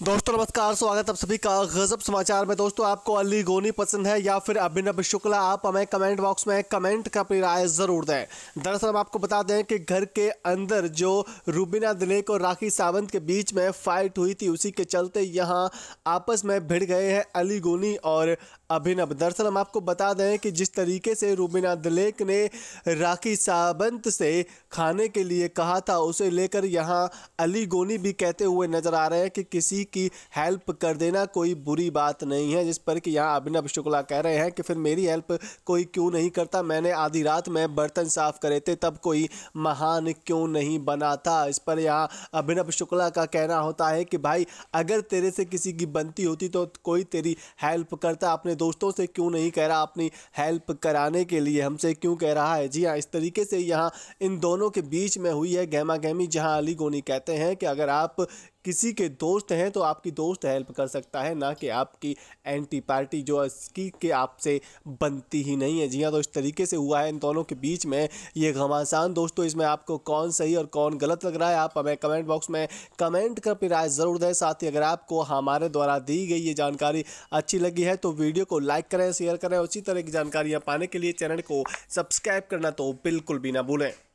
दोस्तों नमस्कार स्वागत आप सभी का गजब समाचार में दोस्तों आपको अली गोनी पसंद है या फिर अभिनव शुक्ला आप हमें कमेंट बॉक्स में कमेंट का अपनी राय जरूर दें दरअसल हम आपको बता दें कि घर के अंदर जो रूबीना दिलेक और राखी सावंत के बीच में फाइट हुई थी उसी के चलते यहाँ आपस में भिड़ गए हैं अली गोनी और अभिनव दरअसल हम आपको बता दें कि जिस तरीके से रूबीना दिलेक ने राखी सावंत से खाने के लिए कहा था उसे लेकर यहाँ अली गोनी भी कहते हुए नजर आ रहे हैं कि किसी किसी की हेल्प कर देना कोई बुरी बात नहीं है जिस पर कि यहाँ अभिनव शुक्ला कह रहे हैं कि फिर मेरी हेल्प कोई क्यों नहीं करता मैंने आधी रात में बर्तन साफ करे थे तब कोई महान क्यों नहीं बना था इस पर यहाँ अभिनव शुक्ला का कहना होता है कि भाई अगर तेरे से किसी की बनती होती तो कोई तेरी हेल्प करता अपने दोस्तों से क्यों नहीं कह रहा अपनी हेल्प कराने के लिए हमसे क्यों कह रहा है जी हाँ इस तरीके से यहाँ इन दोनों के बीच में हुई है गहमा गहमी जहाँ अली गोनी कहते हैं कि अगर आप किसी के दोस्त हैं तो आपकी दोस्त हेल्प कर सकता है ना कि आपकी एंटी पार्टी जो इसकी के आपसे बनती ही नहीं है जी हाँ तो इस तरीके से हुआ है इन दोनों के बीच में ये घमासान दोस्तों इसमें आपको कौन सही और कौन गलत लग रहा है आप हमें कमेंट बॉक्स में कमेंट कर अपनी राय ज़रूर दें साथ ही अगर आपको हमारे द्वारा दी गई ये जानकारी अच्छी लगी है तो वीडियो को लाइक करें शेयर करें उसी तरह की जानकारियाँ पाने के लिए चैनल को सब्सक्राइब करना तो बिल्कुल भी ना भूलें